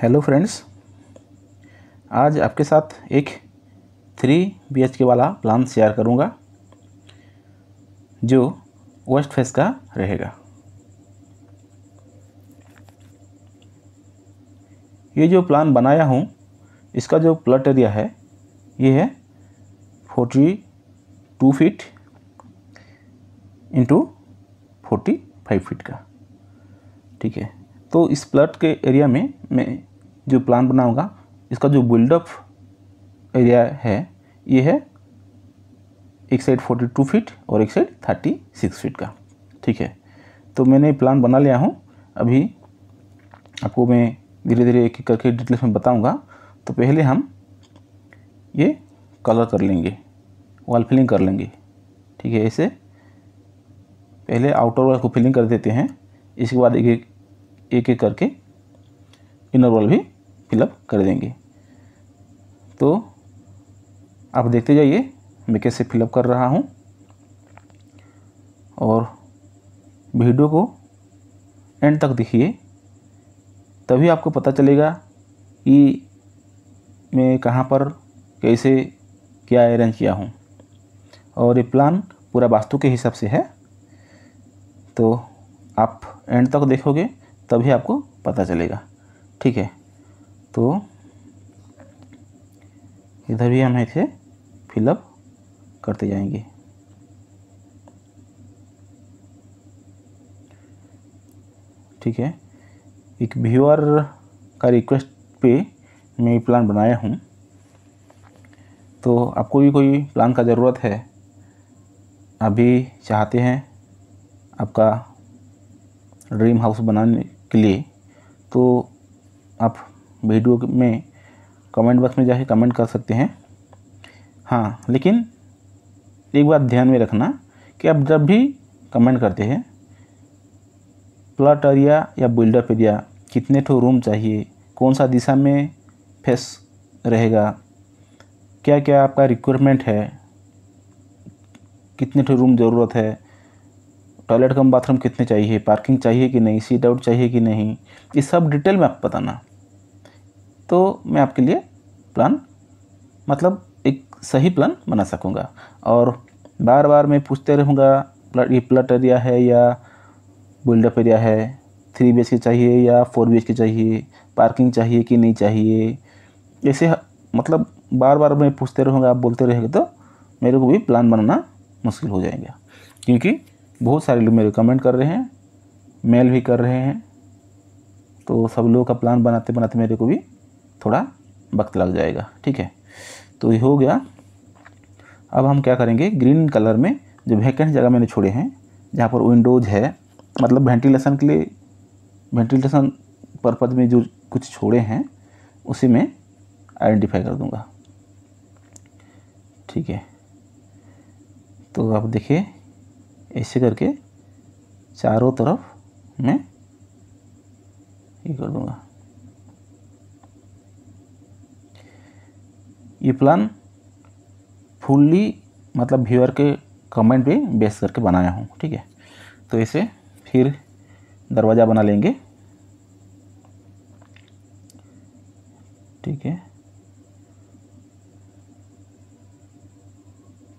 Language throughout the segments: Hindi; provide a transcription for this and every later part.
हेलो फ्रेंड्स आज आपके साथ एक थ्री बी के वाला प्लान शेयर करूंगा जो वेस्ट फेस का रहेगा ये जो प्लान बनाया हूँ इसका जो प्लट एरिया है ये है forty two feet into forty five feet का ठीक है तो इस प्लट के एरिया में मैं जो प्लान बना होगा इसका जो बिल्डअप एरिया है ये है एक साइड फोर्टी टू फीट और एक साइड थर्टी सिक्स फीट का ठीक है तो मैंने प्लान बना लिया हूँ अभी आपको मैं धीरे धीरे एक एक करके डिटेल्स में बताऊँगा तो पहले हम ये कलर कर लेंगे वॉल फिलिंग कर लेंगे ठीक है ऐसे पहले आउटर वॉल को फिलिंग कर देते हैं इसके बाद एक एक एक, एक करके इनर वॉल भी फिलअप कर देंगे तो आप देखते जाइए मैं कैसे फिलअप कर रहा हूँ और वीडियो को एंड तक देखिए तभी आपको पता चलेगा कि मैं कहाँ पर कैसे क्या अरेंज किया हूँ और ये प्लान पूरा वास्तु के हिसाब से है तो आप एंड तक देखोगे तभी आपको पता चलेगा ठीक है तो इधर भी हम इसे फिलअप करते जाएंगे ठीक है एक व्यूअर का रिक्वेस्ट पे मैं प्लान बनाया हूँ तो आपको भी कोई प्लान का ज़रूरत है अभी चाहते हैं आपका ड्रीम हाउस बनाने के लिए तो आप वीडियो में कमेंट बॉक्स में जाके कमेंट कर सकते हैं हाँ लेकिन एक बात ध्यान में रखना कि आप जब भी कमेंट करते हैं प्लॉट एरिया या बिल्डअप एरिया कितने ठो रूम चाहिए कौन सा दिशा में फेस रहेगा क्या क्या आपका रिक्वायरमेंट है कितने ठो रूम ज़रूरत है टॉयलेट कम बाथरूम कितने चाहिए पार्किंग चाहिए कि नहीं सीट आउट चाहिए कि नहीं ये सब डिटेल में आप बताना तो मैं आपके लिए प्लान मतलब एक सही प्लान बना सकूँगा और बार बार मैं पूछते रहूँगा ये प्लट एरिया है या बिल्डअप एरिया है थ्री बी के चाहिए या फोर बी के चाहिए पार्किंग चाहिए कि नहीं चाहिए ऐसे मतलब बार बार मैं पूछते रहूँगा आप बोलते रहेंगे तो मेरे को भी प्लान बनाना मुश्किल हो जाएगा क्योंकि बहुत सारे लोग मेरे कमेंट कर रहे हैं मेल भी कर रहे हैं तो सब लोगों का प्लान बनाते बनाते मेरे को भी थोड़ा वक्त लग जाएगा ठीक है तो ये हो गया अब हम क्या करेंगे ग्रीन कलर में जो वैकेंट जगह मैंने छोड़े हैं जहाँ पर विंडोज है मतलब वेंटिलेशन के लिए वेंटिलेशन पर्पज में जो कुछ छोड़े हैं उसी में आइडेंटिफाई कर दूंगा ठीक है तो आप देखिए ऐसे करके चारों तरफ मैं ये कर दूंगा ये प्लान फुल्ली मतलब व्यूअर के कमेंट पे बेस करके बनाया हूँ ठीक है तो इसे फिर दरवाज़ा बना लेंगे ठीक है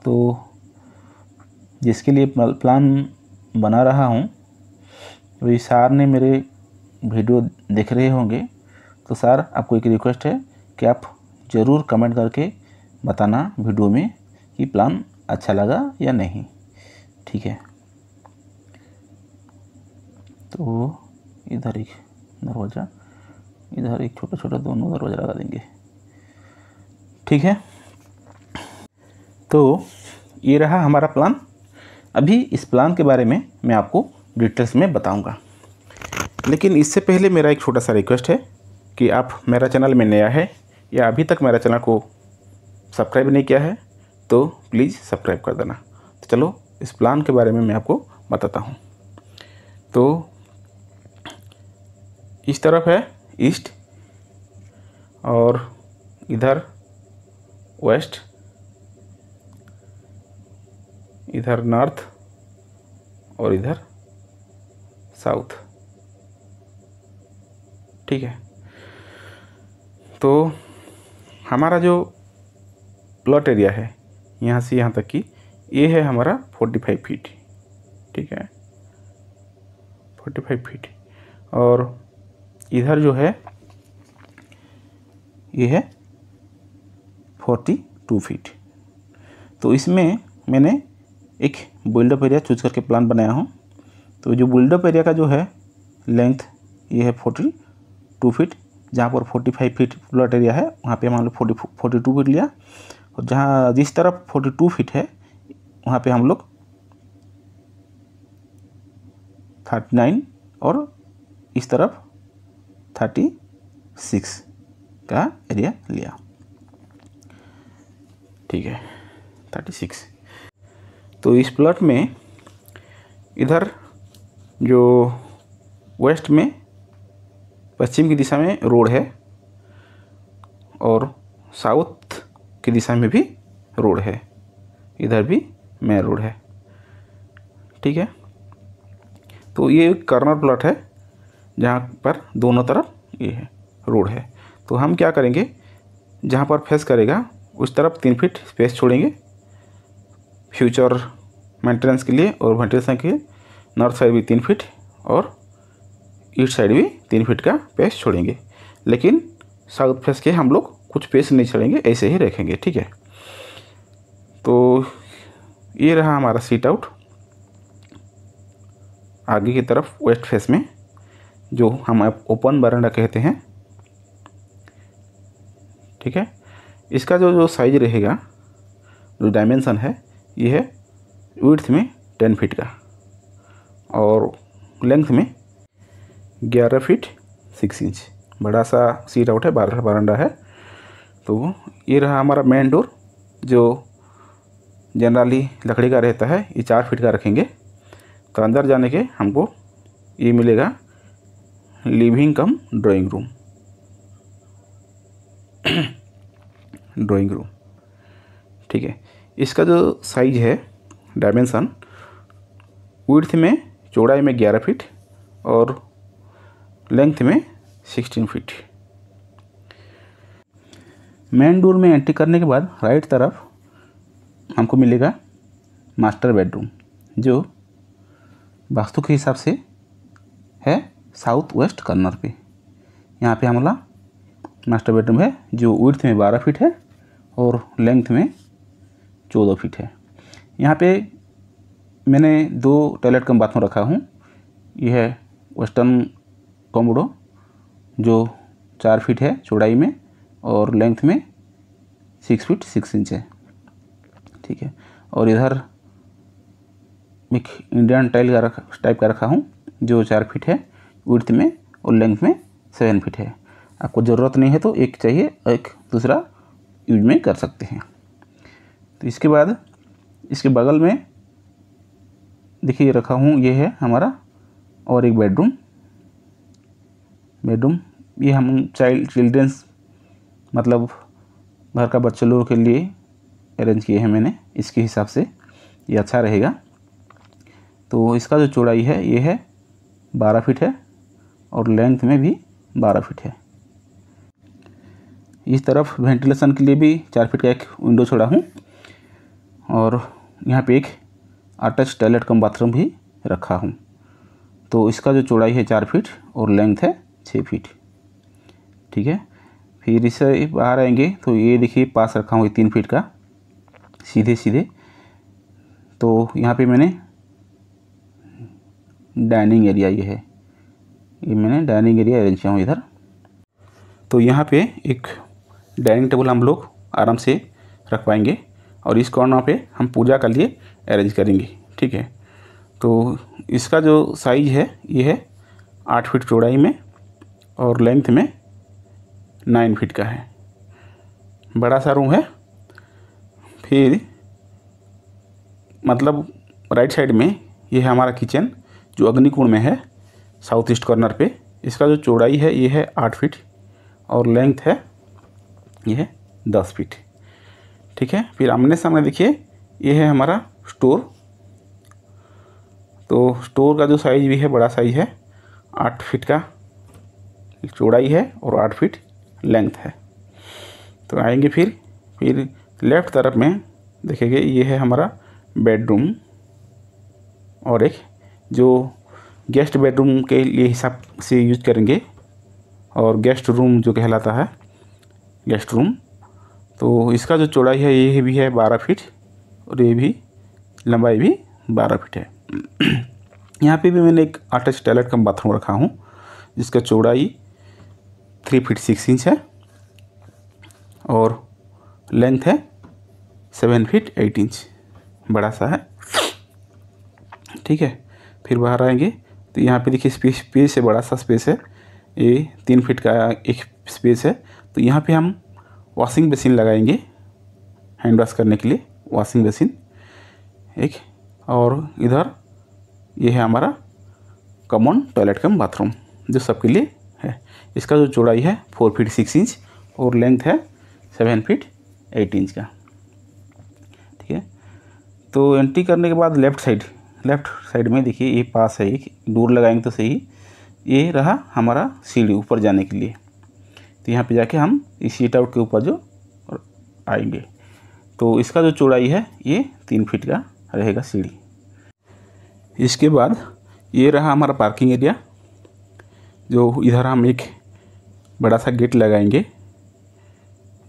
तो जिसके लिए प्लान बना रहा हूँ वही सार ने मेरे वीडियो देख रहे होंगे तो सर आपको एक रिक्वेस्ट है कि आप ज़रूर कमेंट करके बताना वीडियो में कि प्लान अच्छा लगा या नहीं ठीक है तो इधर एक दरवाज़ा इधर एक छोटा छोटा दोनों दरवाज़ा लगा देंगे ठीक है तो ये रहा हमारा प्लान अभी इस प्लान के बारे में मैं आपको डिटेल्स में बताऊंगा लेकिन इससे पहले मेरा एक छोटा सा रिक्वेस्ट है कि आप मेरा चैनल में नया है या अभी तक मेरा चैनल को सब्सक्राइब नहीं किया है तो प्लीज़ सब्सक्राइब कर देना तो चलो इस प्लान के बारे में मैं आपको बताता हूँ तो इस तरफ है ईस्ट और इधर वेस्ट इधर नॉर्थ और इधर साउथ ठीक है तो हमारा जो प्लॉट एरिया है यहाँ से यहाँ तक की ये है हमारा फोर्टी फाइव फीट ठीक है फोर्टी फाइव फीट और इधर जो है ये है फोर्टी टू फीट तो इसमें मैंने एक बिल्डअप एरिया चूज करके प्लान बनाया हूँ तो जो बिल्डअप एरिया का जो है लेंथ ये है फोर्टी टू फीट जहाँ पर forty five feet plot area है वहाँ पे हम लोग फोर्टी फोर्टी टू फीट लिया और जहाँ जिस तरफ फोर्टी टू फीट है वहाँ पे हम लोग थर्टी नाइन और इस तरफ थर्टी सिक्स का एरिया लिया ठीक है थर्टी सिक्स तो इस प्लॉट में इधर जो वेस्ट में पश्चिम की दिशा में रोड है और साउथ की दिशा में भी रोड है इधर भी मेन रोड है ठीक है तो ये कर्नर प्लॉट है जहाँ पर दोनों तरफ ये है रोड है तो हम क्या करेंगे जहाँ पर फेस करेगा उस तरफ तीन फीट स्पेस छोड़ेंगे फ्यूचर मेंटेनेंस के लिए और वेंटिलेशन के लिए नॉर्थ साइड भी तीन फीट और ईट साइड भी तीन फीट का पेस छोड़ेंगे लेकिन साउथ फेस के हम लोग कुछ पेस नहीं छोड़ेंगे ऐसे ही रखेंगे ठीक है तो ये रहा हमारा सीट आउट आगे की तरफ वेस्ट फेस में जो हम ओपन बरंडा कहते हैं ठीक है इसका जो जो साइज रहेगा जो डायमेंसन है ये है विड्थ में टेन फीट का और लेंथ में ग्यारह फीट सिक्स इंच बड़ा सा सीट आउट है बारह बारंडा है तो ये रहा हमारा मेन डोर जो जनरली लकड़ी का रहता है ये चार फीट का रखेंगे तो अंदर जाने के हमको ये मिलेगा living cum drawing room drawing room ठीक है इसका जो साइज है डायमेंसन विड्थ में चौड़ाई में ग्यारह फीट और लेंथ में सिक्सटीन फीट मेन डोर में एंट्री करने के बाद राइट तरफ हमको मिलेगा मास्टर बेडरूम जो वास्तु के हिसाब से है साउथ वेस्ट कॉर्नर पे यहाँ पे हमला मास्टर बेडरूम है जो विर्थ में बारह फीट है और लेंथ में चौदह फीट है यहाँ पे मैंने दो टॉयलेट कम बाथरूम रखा हूँ यह वेस्टर्न कमड़ो जो चार फीट है चौड़ाई में और लेंथ में सिक्स फीट सिक्स इंच है ठीक है और इधर एक इंडियन टाइल का रखा टाइप का रखा हूँ जो चार फीट है वर्थ में और लेंथ में सेवन फीट है आपको ज़रूरत नहीं है तो एक चाहिए एक दूसरा यूज में कर सकते हैं तो इसके बाद इसके बगल में देखिए रखा हूँ ये है हमारा और एक बेडरूम बेडरूम ये हम चाइल्ड चिल्ड्रेंस मतलब घर का बच्चे लोगों के लिए अरेंज किए हैं मैंने इसके हिसाब से ये अच्छा रहेगा तो इसका जो चौड़ाई है ये है बारह फिट है और लेंथ में भी बारह फिट है इस तरफ वेंटिलेशन के लिए भी चार फिट का एक विंडो छोड़ा हूँ और यहाँ पे एक अटैच टॉयलेट कम बाथरूम भी रखा हूँ तो इसका जो चौड़ाई है चार फिट और लेंथ है छः फीट ठीक है फिर इसे बाहर आएंगे तो ये देखिए पास रखा हूँ ये तीन फीट का सीधे सीधे तो यहाँ पे मैंने डाइनिंग एरिया ये है ये मैंने डाइनिंग एरिया अरेंज किया हूँ इधर तो यहाँ पे एक डाइनिंग टेबल हम लोग आराम से रख पाएंगे और इस कॉर्नर पे हम पूजा के लिए अरेंज करेंगे ठीक है तो इसका जो साइज़ है ये है आठ फीट चौड़ाई में और लेंथ में नाइन फीट का है बड़ा सा रूम है फिर मतलब राइट साइड में ये है हमारा किचन जो अग्निकुण में है साउथ ईस्ट कॉर्नर पे इसका जो चौड़ाई है ये है आठ फीट और लेंथ है ये है दस फीट ठीक है फिर आमने सामने देखिए ये है हमारा स्टोर तो स्टोर का जो साइज़ भी है बड़ा साइज़ है आठ फीट का चौड़ाई है और आठ फीट लेंथ है तो आएंगे फिर फिर लेफ़्ट तरफ में देखेंगे ये है हमारा बेडरूम और एक जो गेस्ट बेडरूम के लिए हिसाब से यूज करेंगे और गेस्ट रूम जो कहलाता है गेस्ट रूम तो इसका जो चौड़ाई है ये भी है बारह फीट और ये भी लंबाई भी बारह फीट है यहाँ पे भी मैंने एक अटैच टॉयलेट का बाथरूम रखा हूँ जिसका चौड़ाई थ्री फीट सिक्स इंच है और लेंथ है सेवन फीट एट इंच बड़ा सा है ठीक है फिर बाहर आएंगे तो यहाँ पे देखिए स्पेस स्पेस है बड़ा सा स्पेस है ये तीन फीट का एक स्पेस है तो यहाँ पे हम वॉशिंग मशीन लगाएंगे हैंड वॉश करने के लिए वॉशिंग मशीन एक और इधर ये है हमारा कॉमन टॉयलेट कम बाथरूम जो सबके लिए इसका जो चौड़ाई है फोर फीट सिक्स इंच और लेंथ है सेवन फीट एट इंच का ठीक है तो एंट्री करने के बाद लेफ़्ट साइड लेफ़्ट साइड में देखिए ये पास है एक डोर लगाएंगे तो सही ये रहा हमारा सीढ़ी ऊपर जाने के लिए तो यहाँ पे जाके हम इस सीट आउट के ऊपर जो आएंगे तो इसका जो चौड़ाई है ये तीन फीट का रहेगा सीढ़ी इसके बाद ये रहा हमारा पार्किंग एरिया जो इधर हम एक बड़ा सा गेट लगाएंगे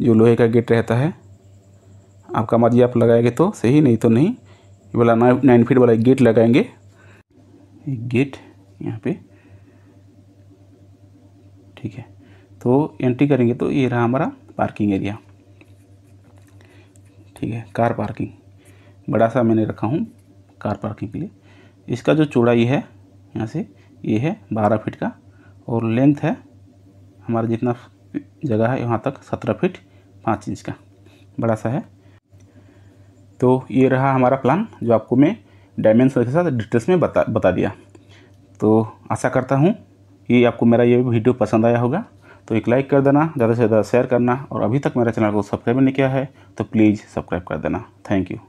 जो लोहे का गेट रहता है आपका मर्जी आप लगाएंगे तो सही नहीं तो नहीं ये वाला नाइन फीट वाला गेट लगाएंगे एक गेट यहाँ पे ठीक है तो एंट्री करेंगे तो ये रहा हमारा पार्किंग एरिया ठीक है कार पार्किंग बड़ा सा मैंने रखा हूँ कार पार्किंग के लिए इसका जो चौड़ाई है यहाँ से ये है बारह फीट का और लेंथ है हमारा जितना जगह है वहाँ तक सत्रह फीट पाँच इंच का बड़ा सा है तो ये रहा हमारा प्लान जो आपको मैं डायमेंशन के साथ डिटेल्स में बता बता दिया तो आशा करता हूँ ये आपको मेरा ये वीडियो पसंद आया होगा तो एक लाइक कर देना ज़्यादा से ज़्यादा शेयर करना और अभी तक मेरा चैनल को सब्सक्राइब नहीं किया है तो प्लीज़ सब्सक्राइब कर देना थैंक यू